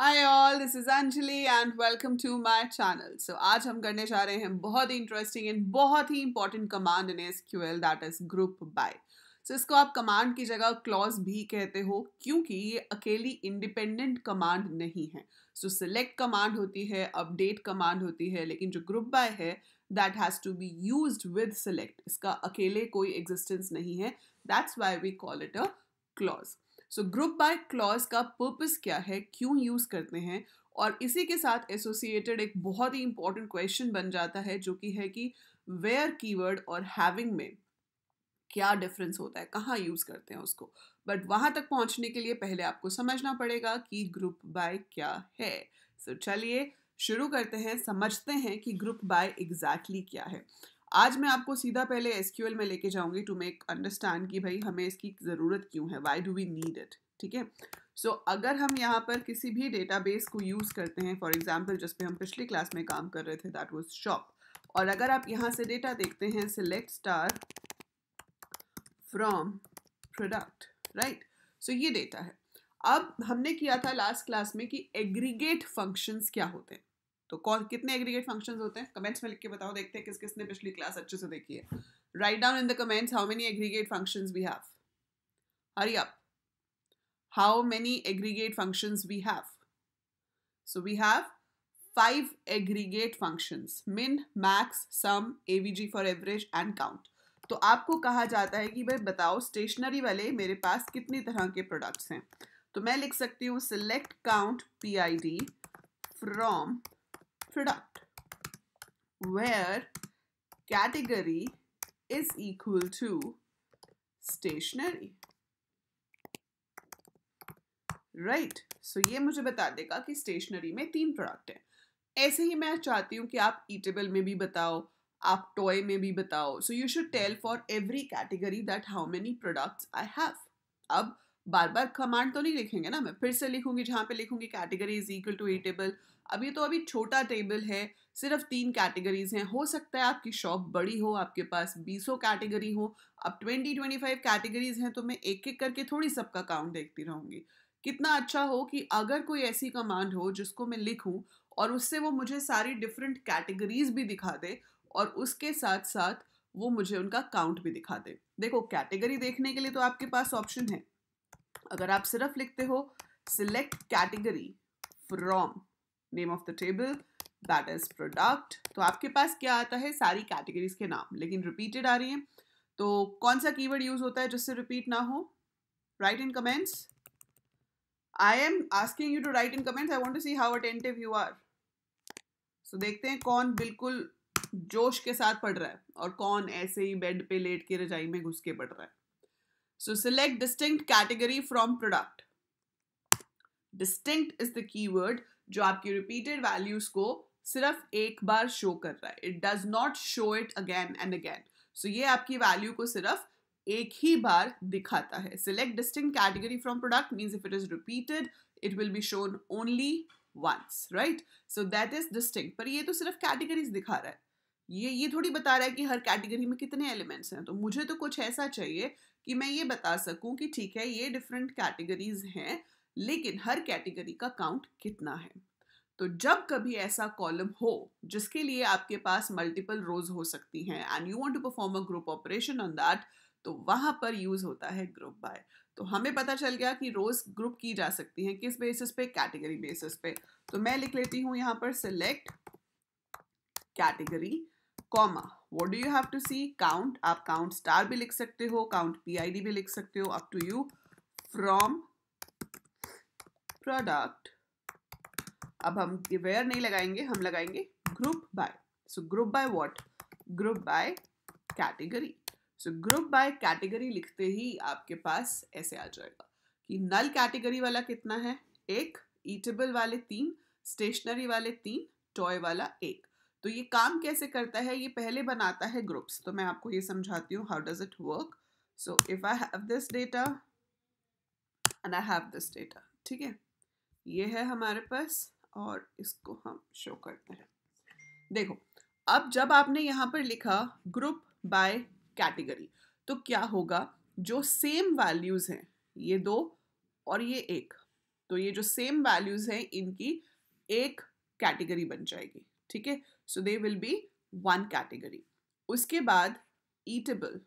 High all this is Anjali and welcome to my channel so आज हम करने जा रहे हैं बहुत ही इंटरेस्टिंग एंड बहुत ही important command in S Q L that is group by so इसको आप कमांड की जगह क्लॉज भी कहते हो क्योंकि ये अकेली इंडिपेंडेंट कमांड नहीं है सो सिलेक्ट कमांड होती है अपडेट कमांड होती है लेकिन जो ग्रुप बाय है that has to be use with select इसका अकेले कोई एग्जिस्टेंस नहीं है that's why we call it a clause so group by clause का पर्पस क्या है क्यों यूज करते हैं और इसी के साथ एसोसिएटेड एक बहुत ही इंपॉर्टेंट क्वेश्चन बन जाता है जो कि है कि वेयर कीवर्ड और हैविंग में क्या डिफरेंस होता है कहाँ यूज़ करते हैं उसको बट वहां तक पहुंचने के लिए पहले आपको समझना पड़ेगा कि ग्रुप बाय क्या है सो so, चलिए शुरू करते हैं समझते हैं कि ग्रुप बाय एग्जैक्टली क्या है आज मैं आपको सीधा पहले एस में लेके जाऊंगी टू मेक अंडरस्टैंड कि भाई हमें इसकी ज़रूरत क्यों है why do we need it ठीक है सो अगर हम यहाँ पर किसी भी डेटाबेस को यूज़ करते हैं फॉर एग्जाम्पल जिस पे हम पिछली क्लास में काम कर रहे थे दैट वॉज शॉप और अगर आप यहाँ से डेटा देखते हैं select star from product right so ये डेटा है अब हमने किया था लास्ट क्लास में कि एग्रीगेट फंक्शंस क्या होते हैं तो कौन कितने एग्रीगेट फंक्शन होते हैं कमेंट्स में लिख के बताओ देखते हैं किस किसने पिछली क्लास अच्छे से देखी है write down in the comments how many aggregate function we have hurry up how many aggregate functions we have. So we have five aggregate functions min, max, sum, avg for average and count तो आपको कहा जाता है कि भाई बताओ stationery वाले मेरे पास कितनी तरह के प्रोडक्ट्स हैं तो मैं लिख सकती हूँ select count P I D from product where category is equal to stationery. Right right. So so, ये मुझे बता देगा कि स्टेशनरी में तीन प्रोडक्ट हैं ऐसे ही मैं चाहती हूँ कि आप ईटेबल में भी बताओ आप टॉय में भी बताओ so you should tell for every category that how many products I have अब बार बार कमांड तो नहीं लिखेंगे ना मैं फिर से लिखूंगी जहाँ पे लिखूंगी category is equal to eatable अभी तो अभी छोटा टेबल है सिर्फ तीन कैटेगरीज हैं हो सकता है आपकी शॉप बड़ी हो आपके पास बीसों कैटेगरी हो अब ट्वेंटी ट्वेंटी फाइव कैटेगरीज हैं तो मैं एक एक करके थोड़ी सबका काउंट देखती रहूंगी कितना अच्छा हो कि अगर कोई ऐसी कमांड हो जिसको मैं लिखूँ और उससे वो मुझे सारी डिफरेंट कैटेगरीज भी दिखा दे और उसके साथ साथ वो मुझे उनका काउंट भी दिखा दे देखो कैटेगरी देखने के लिए तो आपके पास ऑप्शन है अगर आप सिर्फ लिखते हो select category from name of the table that is product तो आपके पास क्या आता है सारी कैटेगरीज के नाम लेकिन रिपीटेड आ रही है तो कौन सा कीवर्ड यूज होता है जिससे रिपीट ना हो write in comments I am asking you to write in comments I want to see how attentive you are so देखते हैं कौन बिल्कुल जोश के साथ पढ़ रहा है और कौन ऐसे ही बेड पे लेट के रजाई में घुस के पढ़ रहा है So select distinct category from product. Distinct is the keyword जो आपकी repeated values को सिर्फ एक बार show कर रहा है It does not show it again and again. So ये आपकी value को सिर्फ एक ही बार दिखाता है Select distinct category from product means if it is repeated, it will be shown only once, right? So that is distinct. पर ये तो सिर्फ categories दिखा रहा है ये ये थोड़ी बता रहा है कि हर कैटेगरी में कितने एलिमेंट्स हैं तो मुझे तो कुछ ऐसा चाहिए कि मैं ये बता सकूं कि ठीक है ये डिफरेंट कैटेगरीज हैं लेकिन हर कैटेगरी का काउंट कितना है तो जब कभी ऐसा कॉलम हो जिसके लिए आपके पास मल्टीपल रोज हो सकती हैं and you want to perform a group operation on that तो वहां पर यूज़ होता है ग्रुप बाय तो हमें पता चल गया कि रोज़ ग्रुप की जा सकती हैं किस बेसिस पे कैटेगरी बेसिस पे तो मैं लिख लेती हूँ यहाँ पर select category comma what do you have to see count आप काउंट स्टार भी लिख सकते हो काउंट पी आई डी भी लिख सकते हो up to you from product अब हम वेयर नहीं लगाएंगे हम लगाएंगे group by so group by what group by category so group by category लिखते ही आपके पास ऐसे आ जाएगा कि नल कैटेगरी वाला कितना है एक ईटेबल वाले तीन स्टेशनरी वाले तीन टॉय वाला एक तो ये काम कैसे करता है ये पहले बनाता है ग्रुप्स तो मैं आपको ये समझाती हूँ how does it work so if I have this data and I have this data ठीक है ये है हमारे पास और इसको हम शो करते हैं देखो अब जब आपने यहाँ पर लिखा ग्रुप बाय कैटेगरी तो क्या होगा जो सेम वैल्यूज़ हैं ये दो और ये एक तो ये जो सेम वैल्यूज़ हैं इनकी एक कैटेगरी बन जाएगी ठीक है so they will be one category उसके बाद ईटेबल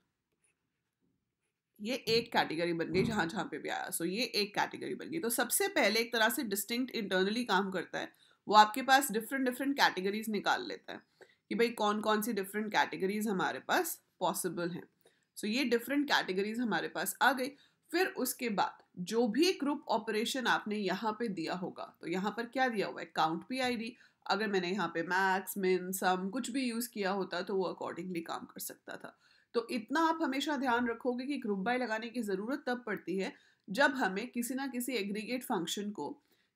ये एक कैटेगरी बन गई जहां जहां पे भी आया सो so, ये एक कैटेगरी बन गई तो सबसे पहले एक तरह से डिस्टिंक्ट इंटरनली काम करता है वो आपके पास डिफरेंट डिफरेंट कैटेगरीज निकाल लेता है कि भाई कौन कौन सी डिफरेंट कैटेगरीज हमारे पास पॉसिबल हैं सो so, ये डिफरेंट कैटेगरीज हमारे पास आ गई फिर उसके बाद जो भी ग्रुप ऑपरेशन आपने यहाँ पे दिया होगा तो यहाँ पर क्या दिया हुआ है काउंट पी आई डी अगर मैंने यहाँ पे मैक्स मिन सम कुछ भी यूज़ किया होता तो वो अकॉर्डिंगली काम कर सकता था तो इतना आप हमेशा ध्यान रखोगे कि ग्रुप बाय लगाने की ज़रूरत तब पड़ती है जब हमें किसी ना किसी एग्रीगेट फंक्शन को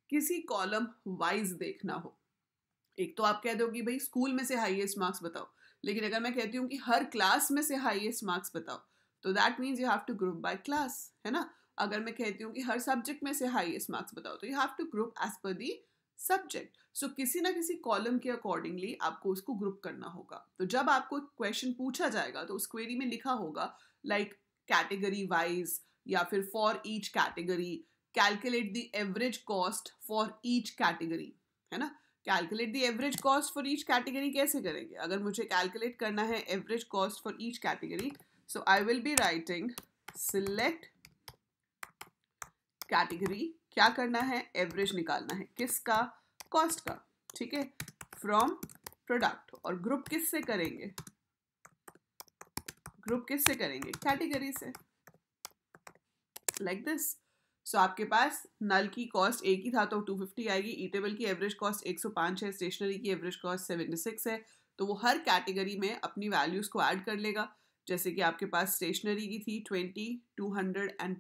किसी कॉलम वाइज देखना हो एक तो आप कह दो कि भाई स्कूल में से हाईएस्ट मार्क्स बताओ लेकिन अगर मैं कहती हूँ कि हर क्लास में से हाईएस्ट मार्क्स बताओ तो that means you have to group by class है ना अगर मैं कहती हूँ कि हर सब्जेक्ट में से हाईएस्ट मार्क्स बताओ तो you have to group as per the subject so so, किसी ना किसी कॉलम के अकॉर्डिंगली आपको उसको ग्रुप करना होगा तो जब आपको क्वेश्चन पूछा जाएगा तो उस क्वेरी में लिखा होगा लाइक कैटेगरी वाइज या फिर for each category calculate the average cost for each category है ना calculate the average cost for each category कैसे करेंगे अगर मुझे कैलकुलेट करना है average cost for each category so I will be writing select category क्या करना है एवरेज निकालना है किसका कॉस्ट का ठीक है फ्रॉम प्रोडक्ट और ग्रुप किस से करेंगे ग्रुप किससे करेंगे कैटेगरी से लाइक दिस सो आपके पास नल की कॉस्ट एक ही था तो 250 आएगी ईटेबल की एवरेज कॉस्ट 105 है स्टेशनरी की एवरेज कॉस्ट 76 है तो वो हर कैटेगरी में अपनी वैल्यूज़ को ऐड कर लेगा जैसे कि आपके पास स्टेशनरी की थी 20, 210 and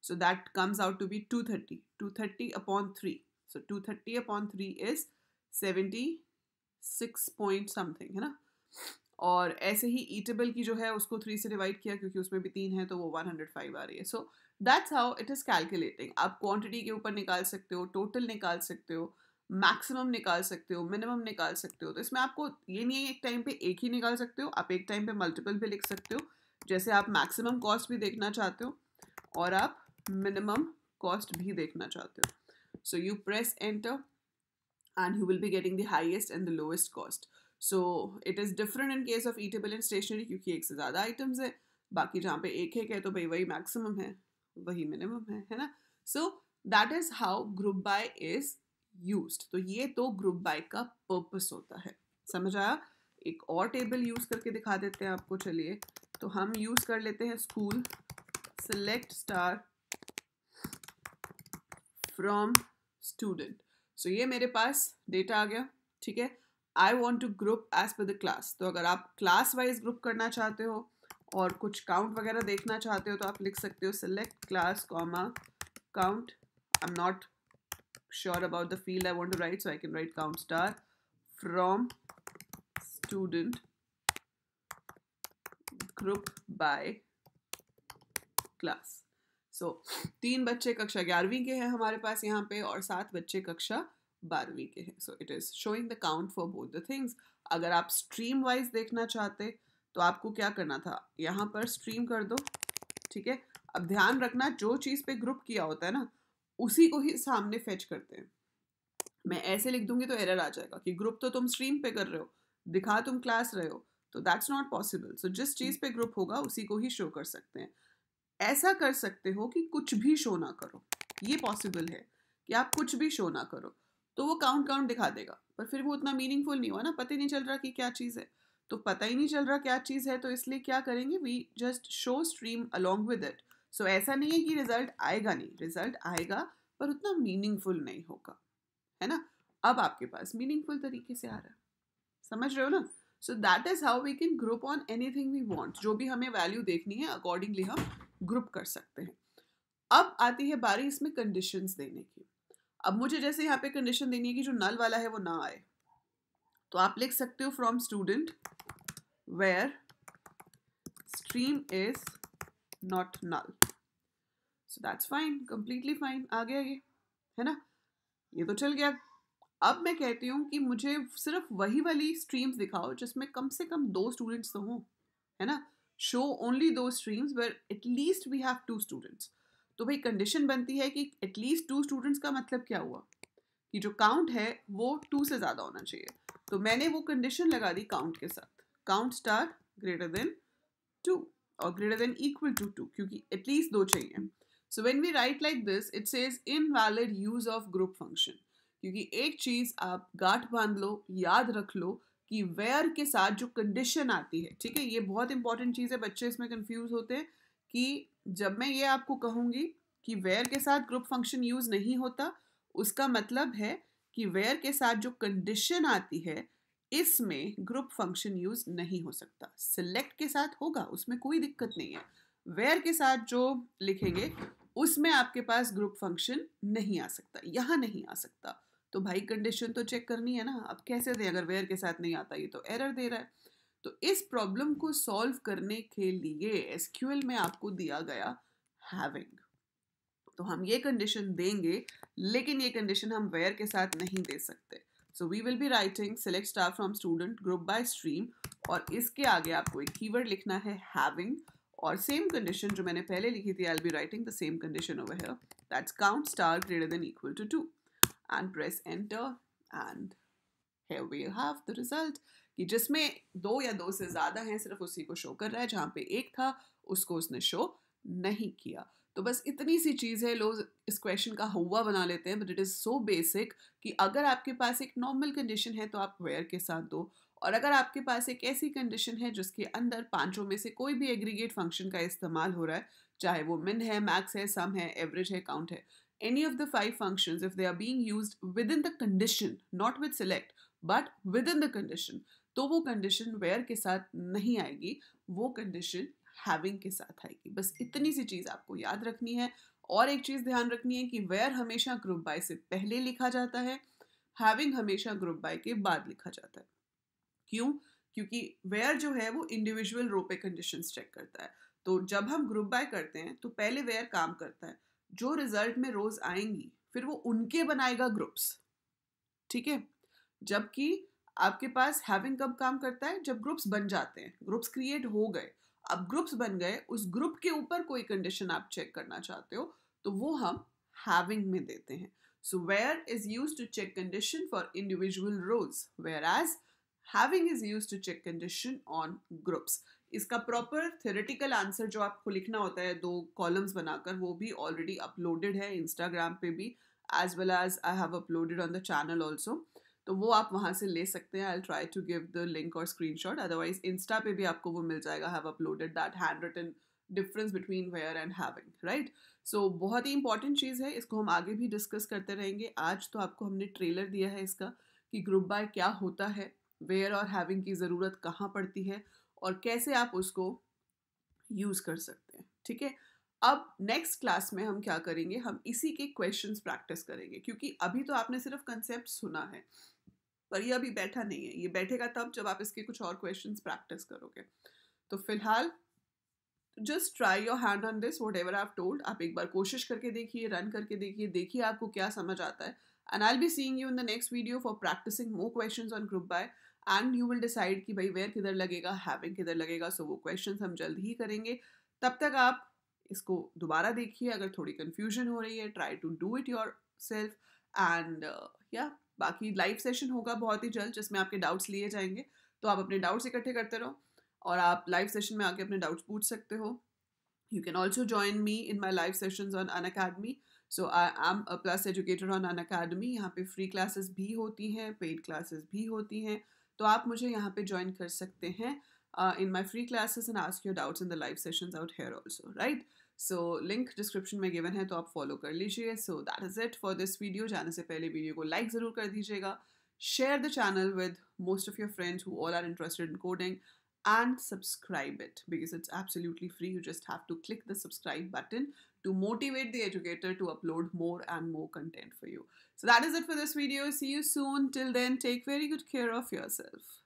So that comes out to be 230. 230 upon 3. So 230 upon 3 is 76 point something है ना और ऐसे ही ईटेबल की जो है उसको थ्री से डिवाइड किया क्योंकि उसमें भी तीन है तो वो वन हंड्रेड फाइव आ रही है so that's how it is calculating आप क्वांटिटी के ऊपर निकाल सकते हो टोटल निकाल सकते हो मैक्सिमम निकाल सकते हो मिनिमम निकाल सकते हो तो इसमें आपको ये नहीं है एक टाइम पे एक ही निकाल सकते हो आप एक टाइम पे मल्टीपल भी लिख सकते हो जैसे आप मैक्सिमम कॉस्ट भी देखना चाहते हो और आप मिनिमम कॉस्ट भी देखना चाहते हो so you press enter and you will be getting the highest and the lowest cost so it is different in case of eatable and stationery क्योंकि एक से ज़्यादा आइटम्स है बाकी जहाँ पे एक है तो भाई वही मैक्सिमम है वही मिनिमम है है ना so that is how group by is use तो ये तो ग्रुप बाय का पर्पस होता है समझ आया एक और टेबल यूज करके दिखा देते हैं आपको चलिए तो हम यूज कर लेते हैं school select star from student so ये मेरे पास डेटा आ गया ठीक है I want to group as per the class तो अगर आप क्लास वाइज ग्रुप करना चाहते हो और कुछ काउंट वगैरह देखना चाहते हो तो आप लिख सकते हो select class comma count I am not sure about the field I want to write so I can write count star from student group by class so so, तीन बच्चे कक्षा ग्यारहवीं के हैं हमारे पास यहाँ पे और सात बच्चे कक्षा बारहवीं के हैं so it is showing the count for both the things अगर आप स्ट्रीम वाइज देखना चाहते तो आपको क्या करना था यहाँ पर स्ट्रीम कर दो ठीक है अब ध्यान रखना जो चीज़ पे ग्रुप किया होता है ना उसी को ही सामने फेच करते हैं मैं ऐसे लिख दूंगी तो एरर आ जाएगा कि ग्रुप तो तुम स्ट्रीम पे कर रहे हो दिखा तुम क्लास रहे हो तो दैट्स नॉट पॉसिबल सो जिस चीज़ पे ग्रुप होगा उसी को ही शो कर सकते हैं ऐसा कर सकते हो कि कुछ भी शो ना करो ये पॉसिबल है कि आप कुछ भी शो ना करो तो वो काउंट काउंट दिखा देगा पर फिर वो उतना मीनिंगफुल नहीं हुआ ना पता ही नहीं चल रहा कि क्या चीज़ है तो पता ही नहीं चल रहा क्या चीज़ है तो इसलिए क्या करेंगे we just show stream along with it so ऐसा नहीं है कि रिजल्ट आएगा नहीं रिजल्ट आएगा पर उतना मीनिंगफुल नहीं होगा है ना अब आपके पास मीनिंगफुल तरीके से आ रहा है समझ रहे हो ना so that is how we can group on anything we want जो भी हमें वैल्यू देखनी है अकॉर्डिंगली हम ग्रुप कर सकते हैं अब आती है बारी इसमें कंडीशंस देने की अब मुझे जैसे यहाँ पे कंडीशन देनी है कि जो नल वाला है वो ना आए तो आप लिख सकते हो from student where stream is not null so that's fine completely fine गया ये है ना ये तो चल गया अब मैं कहती हूँ कि मुझे सिर्फ वही वाली स्ट्रीम्स दिखाओ जिसमें कम से कम दो स्टूडेंट्स तो हों है ना शो ओनली दो streams where at least we have two students. तो भाई कंडीशन बनती है कि एटलीस्ट टू स्टूडेंट्स का मतलब क्या हुआ कि जो काउंट है वो टू से ज़्यादा होना चाहिए तो मैंने वो कंडीशन लगा दी काउंट के साथ count star greater than two और greater than equal to two क्योंकि एटलीस्ट दो चाहिए so when we write like this it says invalid use of group function क्योंकि एक चीज़ आप गाठ बांध लो याद रख लो कि वेयर के साथ जो कंडीशन आती है ठीक है ये बहुत इंपॉर्टेंट चीज़ है बच्चे इसमें कंफ्यूज होते हैं कि जब मैं ये आपको कहूँगी कि वेयर के साथ ग्रुप फंक्शन यूज़ नहीं होता उसका मतलब है कि वेयर के साथ जो कंडीशन आती है इसमें ग्रुप फंक्शन यूज़ नहीं हो सकता सिलेक्ट के साथ होगा उसमें कोई दिक्कत नहीं है वेयर के साथ जो लिखेंगे उसमें आपके पास ग्रुप फंक्शन नहीं आ सकता यहाँ नहीं आ सकता तो भाई कंडीशन तो चेक करनी है ना अब कैसे दें अगर वेयर के साथ नहीं आता ये तो एरर दे रहा है तो इस प्रॉब्लम को सॉल्व करने के लिए एस में आपको दिया गया हैविंग तो हम ये कंडीशन देंगे लेकिन ये कंडीशन हम वेयर के साथ नहीं दे सकते so we will be writing select star from student group by stream और इसके आगे आपको एक कीवर्ड लिखना है हैविंग और सेम कंडीशन जो मैंने पहले लिखी थी I be writing the same condition over here that's count star greater than equal to two and press enter and here we'll have the result कि जिसमें दो या दो से ज़्यादा हैं सिर्फ उसी को शो कर रहा है जहाँ पे एक था उसको उसने शो नहीं किया तो बस इतनी सी चीज़ है लोग इस क्वेश्चन का हवा बना लेते हैं but it is so basic कि अगर आपके पास एक नॉर्मल कंडीशन है तो आप वेयर के साथ दो और अगर आपके पास एक ऐसी कंडीशन है जिसके अंदर पांचों में से कोई भी एग्रीगेट फंक्शन का इस्तेमाल हो रहा है चाहे वो मिन है मैक्स है सम है एवरेज है काउंट है any of the five functions if they are being used within the condition, not with select, but within the condition, तो वो कंडीशन वेयर के साथ नहीं आएगी वो कंडीशन having के साथ आएगी बस इतनी सी चीज़ आपको याद रखनी है और एक चीज़ ध्यान रखनी है कि वेयर हमेशा ग्रुप बाय से पहले लिखा जाता है हैविंग हमेशा ग्रुप बाय के बाद लिखा जाता है क्यों क्योंकि वेयर जो है वो इंडिविजुअल रो पे कंडीशन चेक करता है तो जब हम ग्रुप बाय करते हैं तो पहले वेयर काम करता है जो रिजल्ट में रोज आएंगी फिर वो उनके बनाएगा ग्रुप्स ठीक है जबकि आपके पास हैविंग कब काम करता है जब ग्रुप्स बन जाते हैं ग्रुप्स क्रिएट हो गए अब ग्रुप्स बन गए उस ग्रुप के ऊपर कोई कंडीशन आप चेक करना चाहते हो तो वो हम हैविंग में देते हैं so where is use to check condition for individual rows where as having is use to check condition on groups इसका प्रॉपर थेरेटिकल आंसर जो आपको लिखना होता है दो कॉलम्स बनाकर वो भी ऑलरेडी अपलोडेड है इंस्टाग्राम पे भी as well as I have uploaded on the channel also तो वो आप वहाँ से ले सकते हैं I try to give the link और स्क्रीन शॉट अदरवाइज इंस्टा पे भी आपको वो मिल जाएगा have uploaded that hand written difference between where and having right so बहुत ही इंपॉर्टेंट चीज़ है इसको हम आगे भी डिस्कस करते रहेंगे आज तो आपको हमने ट्रेलर दिया है इसका कि ग्रुप बाय क्या होता है वेयर और हैविंग की ज़रूरत कहाँ पड़ती है और कैसे आप उसको यूज़ कर सकते हैं ठीक है अब नेक्स्ट क्लास में हम क्या करेंगे हम इसी के क्वेश्चंस प्रैक्टिस करेंगे क्योंकि अभी तो आपने सिर्फ कंसेप्ट सुना है पर ये अभी बैठा नहीं है ये बैठेगा तब जब आप इसके कुछ और क्वेश्चंस प्रैक्टिस करोगे तो फिलहाल just try your hand on this whatever आप टोल्ड आप एक बार कोशिश करके देखिए रन करके देखिए देखिए आपको क्या समझ आता है and I be seeing you in the next video for practicing more question on group by and you will decide कि भाई वेयर किधर लगेगा हैविंग किधर लगेगा सो so वो क्वेश्चन हम जल्द ही करेंगे तब तक आप इसको दोबारा देखिए अगर थोड़ी कन्फ्यूजन हो रही है try to do it yourself and या बाकी लाइव सेशन होगा बहुत ही जल्द जिसमें आपके डाउट्स लिए जाएंगे तो आप अपने डाउट्स इकट्ठे करते रहो और आप लाइव सेशन में आके अपने डाउट्स पूछ सकते हो you can also join me in my live session on Unacademy so I am a plus educator on An यहाँ पे फ्री क्लासेस भी होती हैं पेड क्लासेस भी होती हैं तो आप मुझे यहाँ पे ज्वाइन कर सकते हैं in my free classes and ask your doubts in the live session out here also right so link description में गिवन है तो आप फॉलो कर लीजिए so that is it for this video जाने से पहले वीडियो को लाइक ज़रूर कर दीजिएगा share the channel with most of your friends who all are interested in coding and subscribe it because it's absolutely free you just have to click the subscribe button to motivate the educator to upload more and more content for you. So that is it for this video. See you soon. Till then, take very good care of yourself.